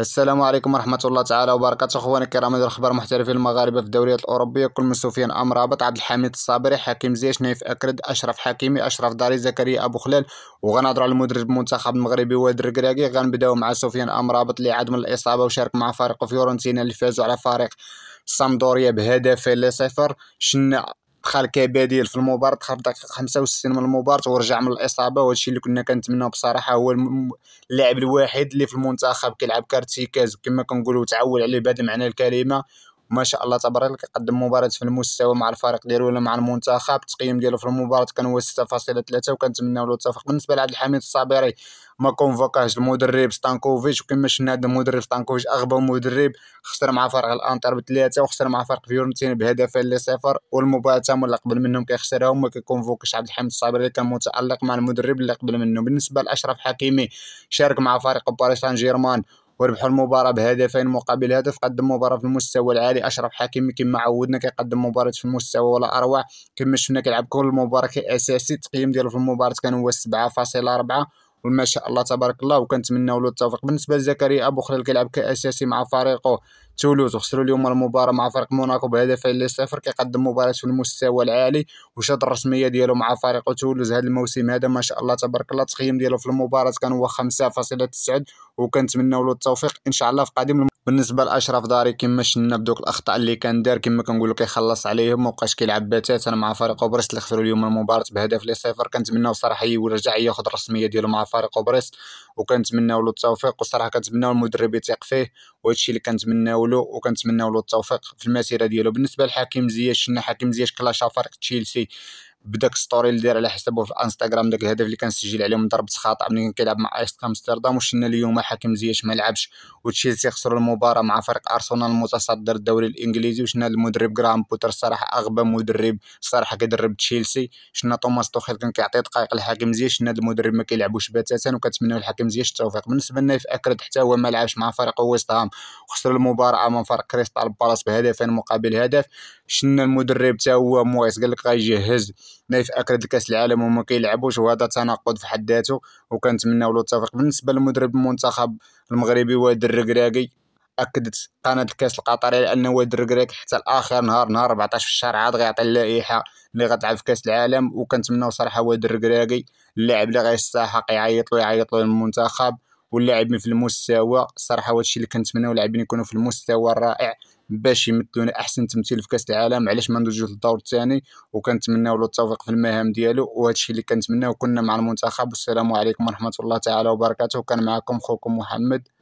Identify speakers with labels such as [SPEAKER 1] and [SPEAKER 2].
[SPEAKER 1] السلام عليكم ورحمة الله تعالى وبركاته اخواني الكرام هذا الاخبار محترفين المغاربة في الدوريات الاوروبية كل من سفيان أمرابط عبد الحميد الصابري حكيم زيش نايف اكرد اشرف حكيمي اشرف داري زكريا ابو خلال وغنهضرو على المدرب المنتخب المغربي واد الركراكي غنبداو مع سفيان أمرابط اللي عاد من الاصابة وشارك مع فريق فيورنتينا اللي فازوا على فريق سامدوريا بهدفين لصفر شنا دخل كبديل في المباراة دخل في دقيقة 65 من المباراة ورجع من الإصابة وهادشي اللي كنا كنتمناو بصراحة هو اللاعب الوحيد اللي في المنتخب كيلعب كارتيكاز كما كنقولوا تعول عليه بهذا المعنى الكلمة ما شاء الله تبارك قدم مباراة في المستوى مع الفريق ديالو ولا مع المنتخب التقييم ديالو في المباراة كان هو 6.3 وكنتمناو له التوفيق بالنسبة لعبد الحميد الصابري ما كونفوكاش المدرب ستانكوفيتش وكما شفنا هذا المدرب ستانكوفيتش اغبى مدرب خسر مع فريق الانتر بثلاثه وخسر مع فريق فيورنتين بهدفين لصفر والمباراه الثامنه اللي قبل منهم كيخسرها وما كيكونفوكاش عبد الحميد الصابري اللي كان متالق مع المدرب اللي قبل منه بالنسبه لاشرف حكيمي شارك مع فريق باريس سان جيرمان وربحوا المباراة بهدفين مقابل هدف قدم مباراة في المستوى العالي أشرف حكيمي كما عودنا كيقدم مباراة في المستوى ولا أروع كما شفنا كيلعب كل مباراة كأساسي التقييم ديالو في المباراة كان هو 7.4 وما شاء الله تبارك الله وكنتمناو له التوفيق بالنسبه لزكريا ابو خليل كيلعب كاساسي مع فريقه تولوز وخسروا اليوم المباراه مع فريق موناكو بهدفين لصفر كيقدم مباراه في المستوى العالي وشاد الرسميه ديالو مع فريق تولوز هذا الموسم هذا ما شاء الله تبارك الله التقييم ديالو في المباراه كان هو 5.9 وكنتمناو له التوفيق ان شاء الله في قادم بالنسبه لاشرف داري كما شفنا بدوك الاخطاء اللي كان دار كما كنقولوا كيخلص عليهم مابقاش كيلعب بتاتا مع فريق اوبريس اللي خسروا اليوم المباراه بهدف لصفر كنتمناو صراحه يرجع ياخذ الرسميه ديالو مع فريق اوبريس وكنتمناو له التوفيق وصراحه كنتمناو المدرب يثق فيه وهذا الشيء اللي كنتمناو له وكنتمناو له التوفيق في المسيره ديالو بالنسبه لحكيم زياش شفنا حكيم زياش كلاشا فريق تشيلسي بداك ستوري اللي داير على حسابه في انستغرام داك الهدف اللي كان سجل عليهم من ضربه خاطئه ملي كان كيلعب مع ايست امستردام وشنا اليوم حكم زياش ما لعبش وتشيلسي خسروا المباراه مع فريق ارسنال المتصدر الدوري الانجليزي وشنا المدرب جرام بوتر الصراحه اغبى مدرب الصراحه كيدرب تشيلسي شنا توماس توخيل كان كيعطي دقائق الحكم زياش شنا المدرب ما كيلعبوش بتاتا وكنتمناو الحكم زياش التوفيق بالنسبه لنا في اكرد حتى هو ما لعبش مع فريق ويست هام وخسر المباراه من فريق كريستال بالاس بهدفين مقابل هدف شنا المدرب حتى هو مويس قال لك غيجهز ما يفأكل كاس العالم وما كيلعبوش وهذا تناقض في حد ذاته وكنتمناو له التوفيق بالنسبه لمدرب المنتخب المغربي واد الركراكي اكدت قناه الكاس القطري على ان واد الركراكي حتى لاخر نهار نهار 14 في الشهر عاد غيعطي اللائحه اللي غتلعب في كاس العالم وكنتمناو صراحه واد الركراكي اللاعب اللي غيستحق يعيط له يعيط له المنتخب واللاعبين في المستوى الصراحه هادشي اللي كنتمناو اللاعبين يكونوا في المستوى الرائع باش يمثلونا احسن تمثيل في كاس العالم علاش ما ندوزوش للدور الثاني وكنتمناو له التوفيق في المهام ديالو وهذا الشيء اللي كنتمناو كنا مع المنتخب والسلام عليكم ورحمه الله تعالى وبركاته وكان معكم خوكم محمد